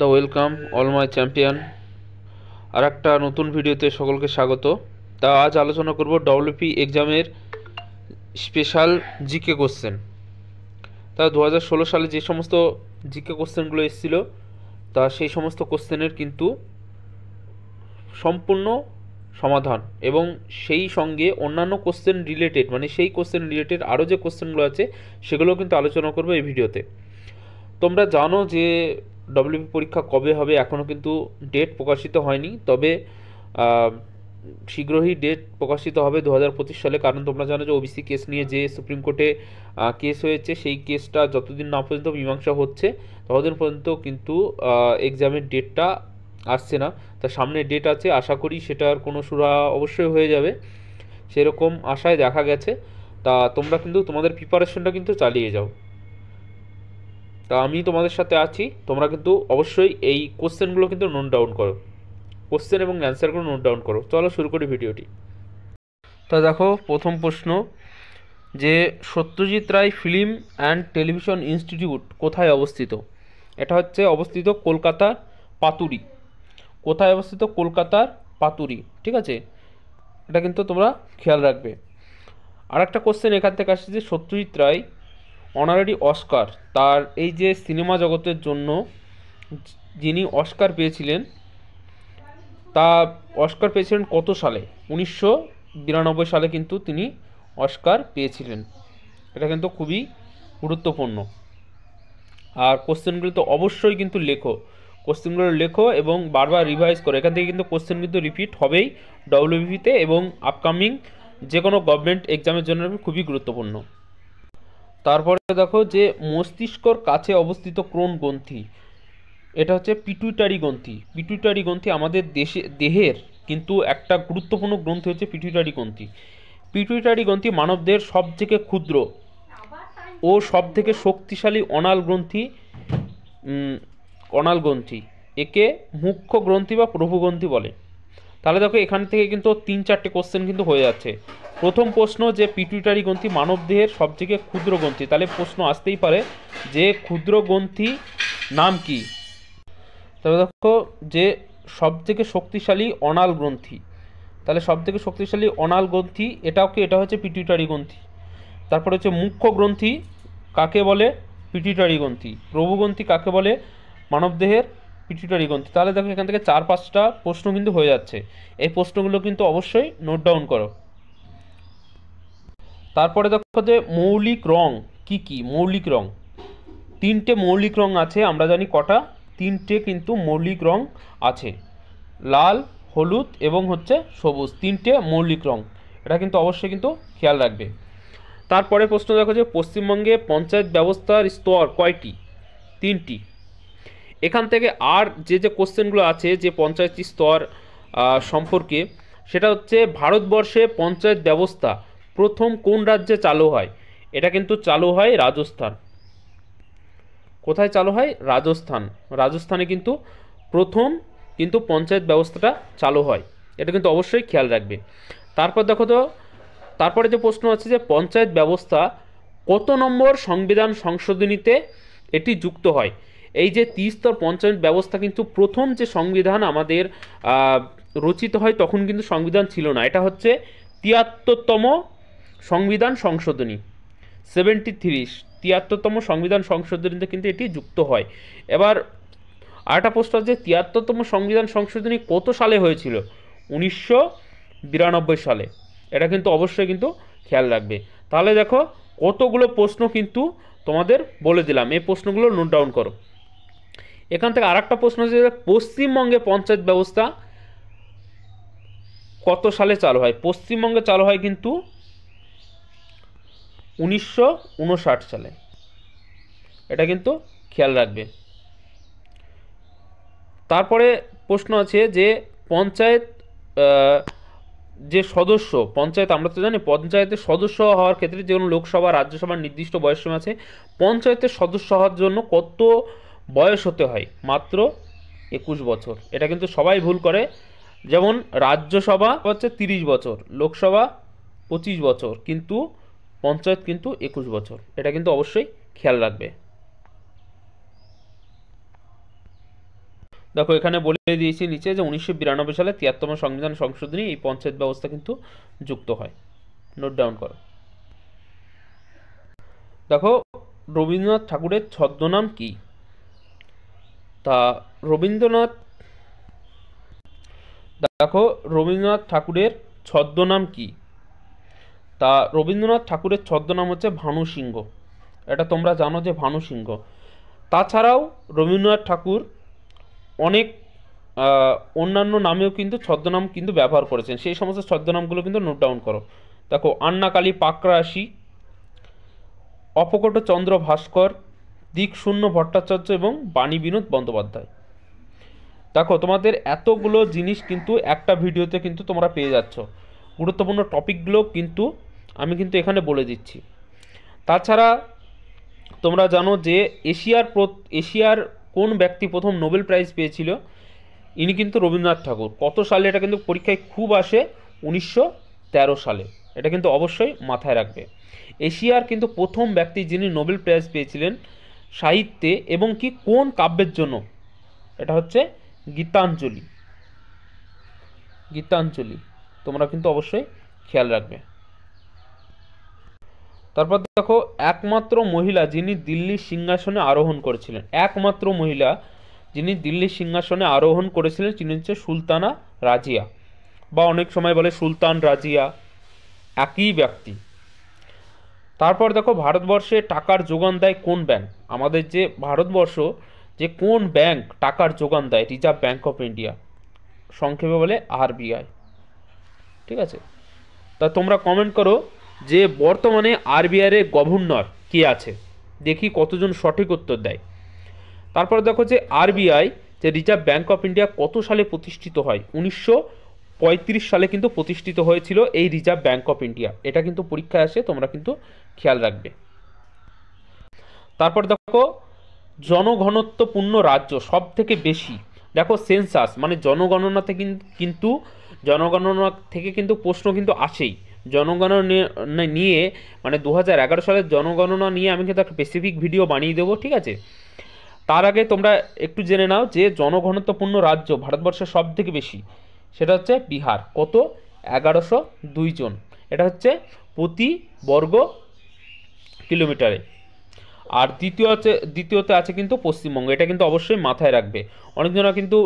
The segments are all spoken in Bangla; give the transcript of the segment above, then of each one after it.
the welcome all my champion আর একটা নতুন ভিডিওতে সকলকে স্বাগত তা আজ আলোচনা করব ডব্লিউপি এক্সামের স্পেশাল জিকে কোশ্চেন তা দু সালে যে সমস্ত জিকে কোশ্চেনগুলো এসেছিল তা সেই সমস্ত কোশ্চেনের কিন্তু সম্পূর্ণ সমাধান এবং সেই সঙ্গে অন্যান্য কোশ্চেন রিলেটেড মানে সেই কোশ্চেন রিলেটেড আরও যে কোশ্চেনগুলো আছে সেগুলোও কিন্তু আলোচনা করবো এই ভিডিওতে তোমরা জানো যে ডব্লিউপি পরীক্ষা কবে হবে এখনও কিন্তু ডেট প্রকাশিত হয়নি তবে শীঘ্রই ডেট প্রকাশিত হবে দু সালে কারণ তোমরা জানো যে ওবিসি কেস নিয়ে যে সুপ্রিম কোর্টে কেস হয়েছে সেই কেসটা যতদিন না পর্যন্ত মীমাংসা হচ্ছে ততদিন পর্যন্ত কিন্তু এক্সামের ডেটটা আসছে না তার সামনে ডেট আছে আশা করি সেটার কোনো সুরা অবশ্যই হয়ে যাবে সেরকম আশায় দেখা গেছে তা তোমরা কিন্তু তোমাদের প্রিপারেশনটা কিন্তু চালিয়ে যাও তা আমি তোমাদের সাথে আছি তোমরা কিন্তু অবশ্যই এই কোশ্চেনগুলো কিন্তু নোট ডাউন করো কোশ্চেন এবং অ্যান্সারগুলো নোট ডাউন করো চলো শুরু করি ভিডিওটি তা দেখো প্রথম প্রশ্ন যে Satyajit Ray film and television institute কোথায় অবস্থিত এটা হচ্ছে অবস্থিত কলকাতার পাতুরি কোথায় অবস্থিত কলকাতার পাতুরি ঠিক আছে এটা কিন্তু তোমরা খেয়াল রাখবে আর একটা কোশ্চেন এখান থেকে আসছে যে সত্যজিৎ রায় অনারারি অস্কার তার এই যে সিনেমা জগতের জন্য যিনি অস্কার পেয়েছিলেন তা অস্কার পেয়েছিলেন কত সালে উনিশশো বিরানব্বই সালে কিন্তু তিনি অস্কার পেয়েছিলেন এটা কিন্তু খুবই গুরুত্বপূর্ণ আর কোশ্চেনগুলি তো অবশ্যই কিন্তু লেখো কোশ্চেনগুলো লেখো এবং বারবার রিভাইজ করো এখান থেকে কিন্তু কোশ্চেন কিন্তু রিপিট হবেই ডব্লিউবিপিতে এবং আপকামিং যে কোনো গভর্নমেন্ট এক্সামের জন্য খুবই গুরুত্বপূর্ণ তারপরে দেখো যে মস্তিষ্কর কাছে অবস্থিত ক্রোন গ্রন্থি এটা হচ্ছে পিটুইটারি গ্রন্থি পিটুইটারি গ্রন্থি আমাদের দেশে দেহের কিন্তু একটা গুরুত্বপূর্ণ গ্রন্থি হচ্ছে পিটুইটারি গ্রন্থি পিটুইটারি গ্রন্থি মানবদের সবথেকে ক্ষুদ্র ও সবথেকে শক্তিশালী অনাল গ্রন্থি অনাল গ্রন্থি একে মুখ্য গ্রন্থি বা প্রভুগ্রন্থি বলে তাহলে দেখো এখান থেকে কিন্তু তিন চারটে কোশ্চেন কিন্তু হয়ে যাচ্ছে প্রথম প্রশ্ন যে পিটুইটারি গ্রন্থি মানবদেহের সবথেকে ক্ষুদ্র গ্রন্থি তাহলে প্রশ্ন আসতেই পারে যে ক্ষুদ্র গ্রন্থি নাম কি তবে দেখো যে সবথেকে শক্তিশালী অনাল গ্রন্থি তাহলে সবথেকে শক্তিশালী অনাল গ্রন্থি এটাও কি এটা হচ্ছে পিটুইটারি গ্রন্থি তারপরে হচ্ছে মুখ্য গ্রন্থি কাকে বলে পিটুইটারি গ্রন্থি প্রভুগ্রন্থি কাকে বলে মানবদেহের পিটুইটারি গ্রন্থি তাহলে দেখো এখান থেকে চার পাঁচটা প্রশ্ন কিন্তু হয়ে যাচ্ছে এই প্রশ্নগুলো কিন্তু অবশ্যই নোট ডাউন করো তারপরে দেখো যে মৌলিক রং কি কি মৌলিক রং তিনটে মৌলিক রং আছে আমরা জানি কটা তিনটে কিন্তু মৌলিক রং আছে লাল হলুদ এবং হচ্ছে সবুজ তিনটে মৌলিক রং এটা কিন্তু অবশ্যই কিন্তু খেয়াল রাখবে তারপরে প্রশ্ন দেখো যে পশ্চিমবঙ্গে পঞ্চায়েত ব্যবস্থার স্তর কয়টি তিনটি এখান থেকে আর যে যে কোশ্চেনগুলো আছে যে পঞ্চায়েত স্তর সম্পর্কে সেটা হচ্ছে ভারতবর্ষে পঞ্চায়েত ব্যবস্থা প্রথম কোন রাজ্যে চালু হয় এটা কিন্তু চালু হয় রাজস্থান কোথায় চালু হয় রাজস্থান রাজস্থানে কিন্তু প্রথম কিন্তু পঞ্চায়েত ব্যবস্থাটা চালু হয় এটা কিন্তু অবশ্যই খেয়াল রাখবে তারপর দেখো তো তারপরে যে প্রশ্ন আছে যে পঞ্চায়েত ব্যবস্থা কত নম্বর সংবিধান সংশোধনীতে এটি যুক্ত হয় এই যে ত্রিস্তর পঞ্চায়েত ব্যবস্থা কিন্তু প্রথম যে সংবিধান আমাদের রচিত হয় তখন কিন্তু সংবিধান ছিল না এটা হচ্ছে তিয়াত্তরতম সংবিধান সংশোধনী সেভেন্টি থ্রি তিয়াত্তরতম সংবিধান সংশোধনীতে কিন্তু এটি যুক্ত হয় এবার আরেকটা প্রশ্ন যে তিয়াত্তরতম সংবিধান সংশোধনী কত সালে হয়েছিল উনিশশো বিরানব্বই সালে এটা কিন্তু অবশ্যই কিন্তু খেয়াল রাখবে তাহলে দেখো কতগুলো প্রশ্ন কিন্তু তোমাদের বলে দিলাম এই প্রশ্নগুলো নোট ডাউন করো এখান থেকে আরেকটা প্রশ্ন আছে পশ্চিমবঙ্গে পঞ্চায়েত ব্যবস্থা কত সালে চালু হয় পশ্চিমবঙ্গে চালু হয় কিন্তু উনিশশো সালে এটা কিন্তু খেয়াল রাখবে তারপরে প্রশ্ন আছে যে পঞ্চায়েত যে সদস্য পঞ্চায়েত আমরা তো জানি পঞ্চায়েতের সদস্য হওয়ার ক্ষেত্রে যেমন লোকসভা রাজ্যসভার নির্দিষ্ট বয়স আছে পঞ্চায়েতের সদস্য হওয়ার জন্য কত বয়স হতে হয় মাত্র একুশ বছর এটা কিন্তু সবাই ভুল করে যেমন রাজ্যসভা হচ্ছে তিরিশ বছর লোকসভা পঁচিশ বছর কিন্তু পঞ্চায়েত কিন্তু একুশ বছর এটা কিন্তু অবশ্যই খেয়াল রাখবে দেখো এখানে বলে দিয়েছি নিচে যে উনিশশো সালে তিয়াত্তম সংবিধান সংশোধনী এই পঞ্চায়েত ব্যবস্থা কিন্তু যুক্ত হয় নোট ডাউন করো দেখো রবীন্দ্রনাথ ঠাকুরের ছদ্মনাম কি তা রবীন্দ্রনাথ দেখো রবীন্দ্রনাথ ঠাকুরের ছদ্মনাম কি তা রবীন্দ্রনাথ ঠাকুরের ছদ্মনাম হচ্ছে ভানু সিংহ এটা তোমরা জানো যে ভানু সিংহ তাছাড়াও রবীন্দ্রনাথ ঠাকুর অনেক অন্যান্য নামেও কিন্তু ছদ্মনাম কিন্তু ব্যবহার করেছেন সেই সমস্ত ছদ্মনামগুলো কিন্তু নোট ডাউন করো দেখো আন্নাকালী পাকরাশি অপকট চন্দ্র ভাস্কর দিকশূন্য ভট্টাচার্য এবং বাণী বিনোদ বন্দ্যোপাধ্যায় দেখো তোমাদের এতগুলো জিনিস কিন্তু একটা ভিডিওতে কিন্তু তোমরা পেয়ে যাচ্ছ গুরুত্বপূর্ণ টপিকগুলো কিন্তু আমি কিন্তু এখানে বলে দিচ্ছি তাছাড়া তোমরা জানো যে এশিয়ার এশিয়ার কোন ব্যক্তি প্রথম নোবেল প্রাইজ পেয়েছিল ইনি কিন্তু রবীন্দ্রনাথ ঠাকুর কত সালে এটা কিন্তু পরীক্ষায় খুব আসে উনিশশো সালে এটা কিন্তু অবশ্যই মাথায় রাখবে এশিয়ার কিন্তু প্রথম ব্যক্তি যিনি নোবেল প্রাইজ পেয়েছিলেন সাহিত্যে এবং কি কোন কাব্যের জন্য এটা হচ্ছে গীতাঞ্জলি গীতাঞ্জলি তোমরা কিন্তু অবশ্যই খেয়াল রাখবে তারপর দেখো একমাত্র মহিলা যিনি দিল্লির সিংহাসনে আরোহণ করেছিলেন একমাত্র মহিলা যিনি দিল্লির সিংহাসনে আরোহণ করেছিলেন তিনি হচ্ছে সুলতানা রাজিয়া বা অনেক সময় বলে সুলতান রাজিয়া একই ব্যক্তি তারপর দেখো ভারতবর্ষে টাকার যোগান দেয় কোন ব্যাংক আমাদের যে ভারতবর্ষ যে কোন ব্যাংক টাকার যোগান দেয় রিজার্ভ ব্যাংক অফ ইন্ডিয়া সংক্ষেপে বলে আরবিআই ঠিক আছে তা তোমরা কমেন্ট করো যে বর্তমানে আরবিআরের গভর্নর কে আছে দেখি কতজন সঠিক উত্তর দেয় তারপর দেখো যে আরবিআই যে রিজার্ভ ব্যাঙ্ক অফ ইন্ডিয়া কত সালে প্রতিষ্ঠিত হয় উনিশশো পঁয়ত্রিশ সালে কিন্তু প্রতিষ্ঠিত হয়েছিল এই রিজার্ভ ব্যাঙ্ক অফ ইন্ডিয়া এটা কিন্তু পরীক্ষায় আসে তোমরা কিন্তু খেয়াল রাখবে তারপর দেখো জনঘনত্বপূর্ণ রাজ্য সব থেকে বেশি দেখো সেন্সাস মানে জনগণনাতে কিন্তু জনগণনা থেকে কিন্তু প্রশ্ন কিন্তু আসেই জনগণনা নিয়ে মানে দু হাজার সালের জনগণনা নিয়ে আমি কিন্তু একটা স্পেসিফিক ভিডিও বানিয়ে দেবো ঠিক আছে তার আগে তোমরা একটু জেনে নাও যে জনঘনত্বপূর্ণ রাজ্য ভারতবর্ষের সব থেকে বেশি সেটা হচ্ছে বিহার কত এগারোশো জন এটা হচ্ছে প্রতি বর্গ কিলোমিটারে আর দ্বিতীয় আছে দ্বিতীয়তে আছে কিন্তু পশ্চিমবঙ্গ এটা কিন্তু অবশ্যই মাথায় রাখবে অনেকজনা কিন্তু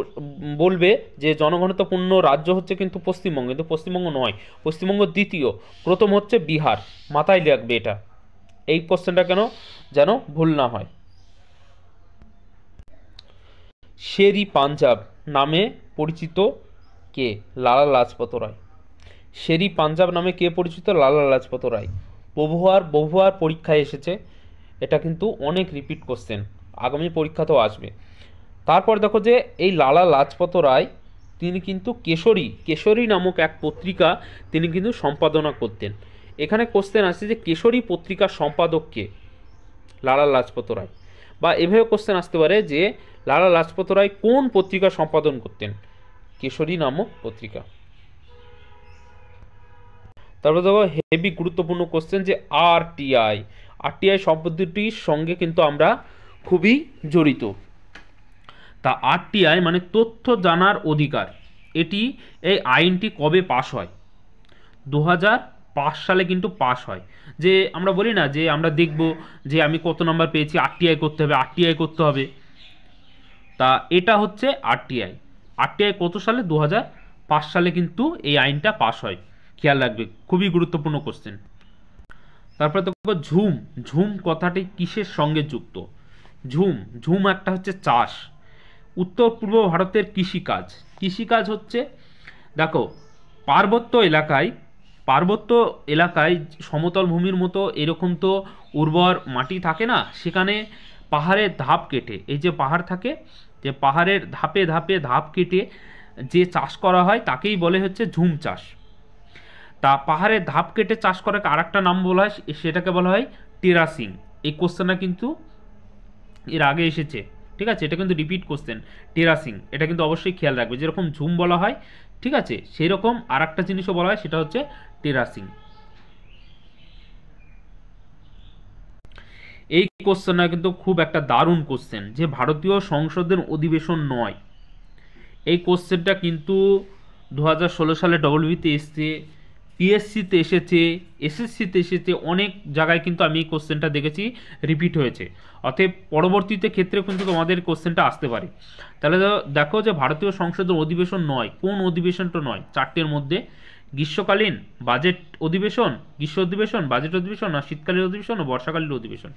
বলবে যে জনঘনত্বপূর্ণ রাজ্য হচ্ছে কিন্তু পশ্চিমবঙ্গ কিন্তু পশ্চিমবঙ্গ নয় পশ্চিমবঙ্গ দ্বিতীয় প্রথম হচ্ছে বিহার মাথায় রাখবে এটা এই কোশ্চেনটা কেন যেন ভুল না হয় শেরি পাঞ্জাব নামে পরিচিত কে লালা লাজপত রায় শেরি পাঞ্জাব নামে কে পরিচিত লালা লাজপত রায় বহুবার বহুবার পরীক্ষায় এসেছে এটা কিন্তু অনেক রিপিট কোশ্চেন আগামী পরীক্ষাতেও আসবে তারপর দেখো যে এই লালা লাজপত রায় তিনি কিন্তু কেশরী কেশরী নামক এক পত্রিকা তিনি কিন্তু সম্পাদনা করতেন এখানে কোশ্চেন আসছে যে কেশরী পত্রিকার সম্পাদককে লালা লাজপত রায় বা এভাবে কোশ্চেন আসতে পারে যে লালা লাজপত রায় কোন পত্রিকা সম্পাদন করতেন কেশরী নামক পত্রিকা তারপর দেখো হেভি গুরুত্বপূর্ণ কোশ্চেন যে আর টি আই আরটিআই শব্দটির সঙ্গে কিন্তু আমরা খুবই জড়িত তা আরটিআই মানে তথ্য জানার অধিকার এটি এই আইনটি কবে পাশ হয় দু সালে কিন্তু পাশ হয় যে আমরা বলি না যে আমরা দেখব যে আমি কত নম্বর পেয়েছি আরটিআই করতে হবে আরটিআই করতে হবে তা এটা হচ্ছে আরটিআই আরটিআই কত সালে দু সালে কিন্তু এই আইনটা পাশ হয় খেয়াল রাখবে খুবই গুরুত্বপূর্ণ কোশ্চেন তারপরে দেখবো ঝুম ঝুম কথাটি কিসের সঙ্গে যুক্ত ঝুম ঝুম একটা হচ্ছে চাষ উত্তর পূর্ব ভারতের কৃষিকাজ কৃষিকাজ হচ্ছে দেখো পার্বত্য এলাকায় পার্বত্য এলাকায় সমতল ভূমির মতো এরকম তো উর্বর মাটি থাকে না সেখানে পাহাড়ের ধাপ কেটে এই যে পাহাড় থাকে যে পাহাড়ের ধাপে ধাপে ধাপ কেটে যে চাষ করা হয় তাকেই বলে হচ্ছে ঝুম চাষ তা পাহাড়ে ধাপ কেটে চাষ করাকে আর একটা নাম বলা হয় সেটাকে বলা হয় টেরাসিং এই কোশ্চেনটা কিন্তু এর আগে এসেছে ঠিক আছে এটা কিন্তু রিপিট কোশ্চেন টেরাসিং এটা কিন্তু অবশ্যই খেয়াল রাখবে যেরকম ঝুম বলা হয় ঠিক আছে সেই রকম আর একটা জিনিসও বলা হয় সেটা হচ্ছে টেরাসিং এই কোশ্চেনটা কিন্তু খুব একটা দারুণ কোশ্চেন যে ভারতীয় সংসদের অধিবেশন নয় এই কোশ্চেনটা কিন্তু দু সালে ডব্লিউবিতে এসছে পিএসসিতে e এসেছে এসএসসিতে এসেছে অনেক জায়গায় কিন্তু আমি এই কোশ্চেনটা দেখেছি রিপিট হয়েছে অতএব পরবর্তীতে ক্ষেত্রে কিন্তু তোমাদের কোশ্চেনটা আসতে পারে তাহলে দেখো যে ভারতীয় সংসদের অধিবেশন নয় কোন অধিবেশনটা নয় চারটের মধ্যে গ্রীষ্মকালীন বাজেট অধিবেশন গ্রীষ্ম অধিবেশন বাজেট অধিবেশন আর শীতকালীন অধিবেশন ও বর্ষাকালীন অধিবেশন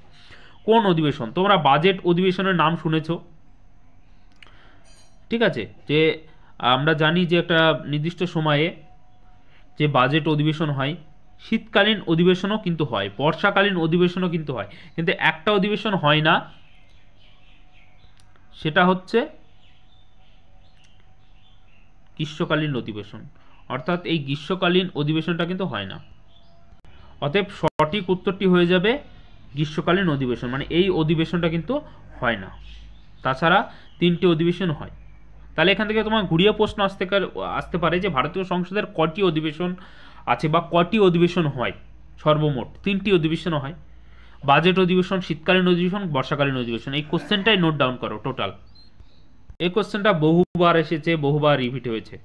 কোন অধিবেশন তোমরা বাজেট অধিবেশনের নাম শুনেছ ঠিক আছে যে আমরা জানি যে একটা নির্দিষ্ট সময়ে যে বাজেট অধিবেশন হয় শীতকালীন অধিবেশনও কিন্তু হয় বর্ষাকালীন অধিবেশনও কিন্তু হয় কিন্তু একটা অধিবেশন হয় না সেটা হচ্ছে গ্রীষ্মকালীন অধিবেশন অর্থাৎ এই গ্রীষ্মকালীন অধিবেশনটা কিন্তু হয় না অতএব সঠিক উত্তরটি হয়ে যাবে গ্রীষ্মকালীন অধিবেশন মানে এই অধিবেশনটা কিন্তু হয় না তাছাড়া তিনটি অধিবেশন হয় তাহলে এখান থেকে তোমার ঘুরিয়ে প্রশ্ন আসতে আসতে পারে যে ভারতীয় সংসদের কটি অধিবেশন আছে বা কটি অধিবেশন হয় সর্বমোট তিনটি অধিবেশনও হয় বাজেট অধিবেশন শীতকালীন অধিবেশন বর্ষাকালীন অধিবেশন এই কোশ্চেনটাই নোট ডাউন করো টোটাল এই কোশ্চেনটা বহুবার এসেছে বহুবার রিপিট হয়েছে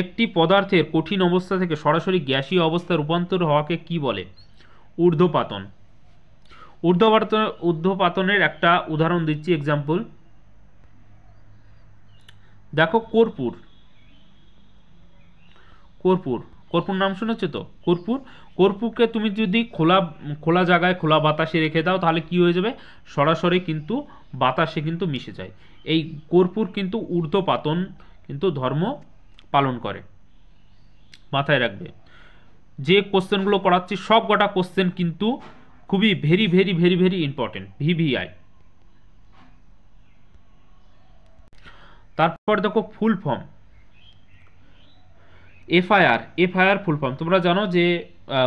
একটি পদার্থের কঠিন অবস্থা থেকে সরাসরি গ্যাসীয় অবস্থা রূপান্তর হওয়াকে কি বলে ঊর্ধ্বপাতন ঊর্ধ্বপাতন ঊর্ধ্বপাতনের একটা উদাহরণ দিচ্ছি এক্সাম্পল দেখো কর্পূর কর্পূর কর্পূর নাম শুনেছো তো কর্পূর কর্পূরকে তুমি যদি খোলা খোলা জায়গায় খোলা বাতাসে রেখে দাও তাহলে কি হয়ে যাবে সরাসরি কিন্তু বাতাসে কিন্তু মিশে যায় এই কর্পূর কিন্তু ঊর্ধ্বপাতন কিন্তু ধর্ম পালন করে মাথায় রাখবে যে কোশ্চেনগুলো করাচ্ছি সব কটা কোশ্চেন কিন্তু খুবই very very very very important VVI তারপর দেখো full form FIR FIR full form তোমরা জানো যে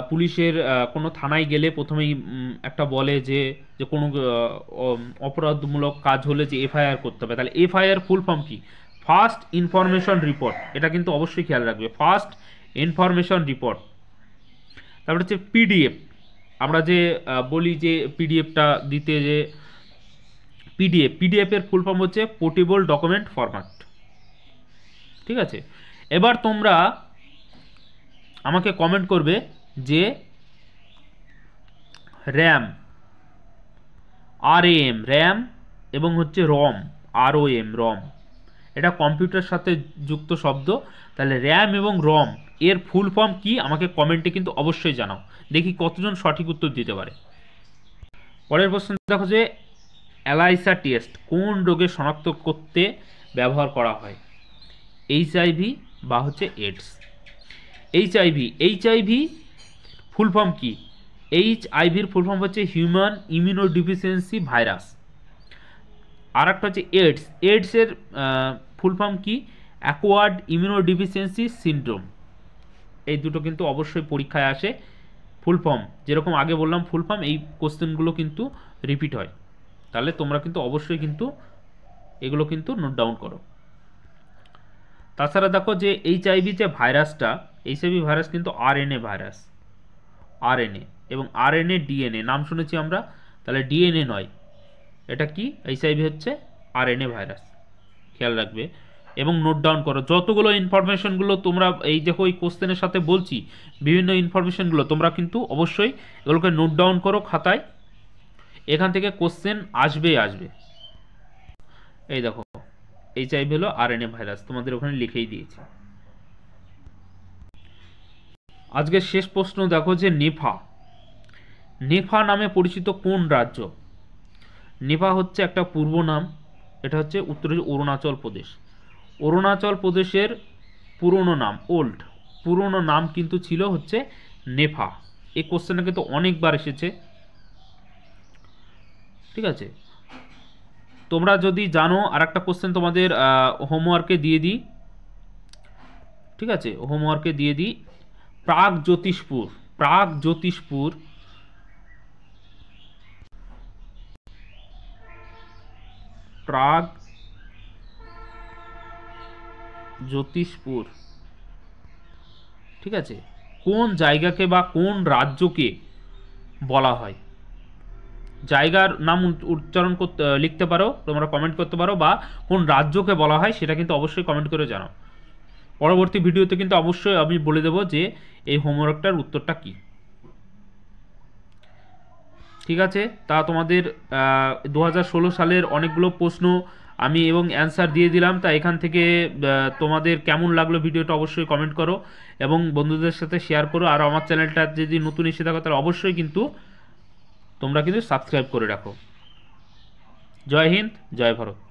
পুলিশের কোনো থানায় গেলে প্রথমেই একটা বলে যে যে কোনো অপরাধমূলক কাজ হলে যে এফআইআর করতে হবে তাহলে এফআইআর ফুল ফর্ম কী ফার্স্ট ইনফরমেশন রিপোর্ট এটা কিন্তু অবশ্যই খেয়াল রাখবে ফার্স্ট ইনফরমেশন রিপোর্ট তারপর হচ্ছে পিডিএফ আমরা যে বলি যে পিডিএফটা দিতে যে পিডিএফ পিডিএফের ফুল ফর্ম হচ্ছে পোর্টেবল ডকুমেন্ট ফরম্যাট ঠিক আছে এবার তোমরা আমাকে কমেন্ট করবে যে র্যাম আর এম র্যাম এবং হচ্ছে রম আর ও এম রম এটা কম্পিউটার সাথে যুক্ত শব্দ তাহলে র্যাম এবং রম এর ফুল ফর্ম কি আমাকে কমেন্টে কিন্তু অবশ্যই জানাও দেখি কতজন সঠিক উত্তর দিতে পারে পরের প্রশ্ন দেখো যে অ্যালাইসা টেস্ট কোন রোগে শনাক্ত করতে ব্যবহার করা হয় এইচআইভি বা হচ্ছে AIDS HIV HIV full form কী এইচ আইভির ফুল ফর্ম হচ্ছে হিউম্যান ইমিউনো ডিফিসিয়েন্সি ভাইরাস আর একটা হচ্ছে এইডস এইডসের ফুল ফর্ম কী অ্যাকোয়ার্ড ইমিউনো ডিফিসিয়েন্সি সিনড্রোম এই দুটো কিন্তু অবশ্যই পরীক্ষায় আসে ফুল ফর্ম যেরকম আগে বললাম ফুল ফর্ম এই কোশ্চেনগুলো কিন্তু রিপিট হয় তাহলে তোমরা কিন্তু অবশ্যই কিন্তু এগুলো কিন্তু নোট ডাউন করো তাছাড়া দেখো যে এইচআইভি যে ভাইরাসটা এইচআইভি ভাইরাস কিন্তু আরএনএ ভাইরাস আরএনএ এবং আরএনএ ডিএনএ নাম শুনেছি আমরা তাহলে ডিএনএ নয় এটা কি এইচআইভি হচ্ছে আরএনএ ভাইরাস খেয়াল রাখবে এবং নোট ডাউন করো যতগুলো ইনফরমেশনগুলো তোমরা এই দেখো এই কোশ্চেনের সাথে বলছি বিভিন্ন ইনফরমেশনগুলো তোমরা কিন্তু অবশ্যই এগুলোকে নোট ডাউন করো খাতায় এখান থেকে কোশ্চেন আসবেই আসবে এই দেখো এইচআইভি হলো আরএনএ ভাইরাস তোমাদের ওখানে লিখেই দিয়েছি আজকে শেষ প্রশ্ন দেখো যে নিফা নিফা নামে পরিচিত কোন রাজ্য নিফা হচ্ছে একটা পূর্ব নাম এটা হচ্ছে উত্তর অরুণাচল প্রদেশ অরুণাচল প্রদেশের পুরনো নাম ওল্ড পুরনো নাম কিন্তু ছিল হচ্ছে নেফা এই কোশ্চেনটা কিন্তু অনেকবার এসেছে ঠিক আছে তোমরা যদি জানো আর একটা কোশ্চেন তোমাদের হোমওয়ার্কে দিয়ে দিই ঠিক আছে হোমওয়ার্কে দিয়ে দিই প্রাগ জ্যোতিষপুর প্রাক জ্যোতিষপুর প্রাগ জ্যোতিষপুর ঠিক আছে কোন জায়গাকে বা কোন রাজ্যকে বলা হয় জায়গার নাম উচ্চারণ করতে লিখতে পারো তোমরা কমেন্ট করতে পারো বা কোন রাজ্যকে বলা হয় সেটা কিন্তু অবশ্যই কমেন্ট করে জানাও পরবর্তী ভিডিওতে কিন্তু অবশ্যই আমি বলে দেবো যে এই হোমওয়ার্কটার উত্তরটা কী ঠিক আছে তা তোমাদের দু সালের অনেকগুলো প্রশ্ন আমি এবং অ্যান্সার দিয়ে দিলাম তা এখান থেকে তোমাদের কেমন লাগলো ভিডিওটা অবশ্যই কমেন্ট করো এবং বন্ধুদের সাথে শেয়ার করো আর আমার চ্যানেলটা যদি নতুন এসে থাকো তাহলে অবশ্যই কিন্তু তোমরা কিন্তু সাবস্ক্রাইব করে রাখো জয় হিন্দ জয় ভারত